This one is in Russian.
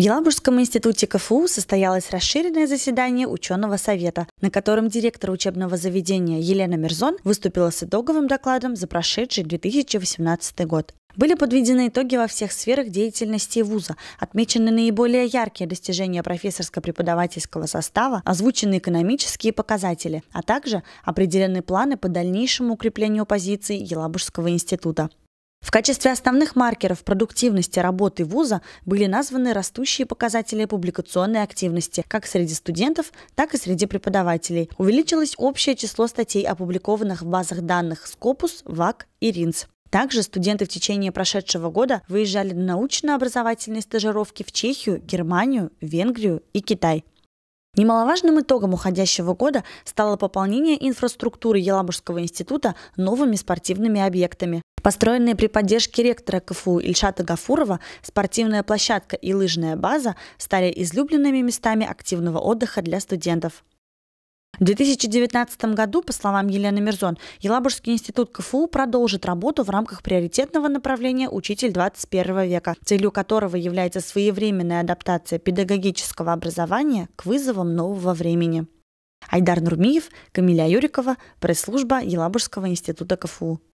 В Елабужском институте КФУ состоялось расширенное заседание ученого совета, на котором директор учебного заведения Елена Мирзон выступила с итоговым докладом за прошедший 2018 год. Были подведены итоги во всех сферах деятельности вуза, отмечены наиболее яркие достижения профессорско-преподавательского состава, озвучены экономические показатели, а также определены планы по дальнейшему укреплению позиций Елабужского института. В качестве основных маркеров продуктивности работы вуза были названы растущие показатели публикационной активности как среди студентов, так и среди преподавателей. Увеличилось общее число статей, опубликованных в базах данных Scopus, ВАК и РИНС. Также студенты в течение прошедшего года выезжали на научно-образовательные стажировки в Чехию, Германию, Венгрию и Китай. Немаловажным итогом уходящего года стало пополнение инфраструктуры Елабужского института новыми спортивными объектами. Построенные при поддержке ректора КФУ Ильшата Гафурова спортивная площадка и лыжная база стали излюбленными местами активного отдыха для студентов. В 2019 году, по словам Елены Мирзон, Елабужский институт КФУ продолжит работу в рамках приоритетного направления «Учитель 21 века», целью которого является своевременная адаптация педагогического образования к вызовам нового времени. Айдар Нурмиев, Камиля Юрикова, пресс-служба Елабужского института КФУ.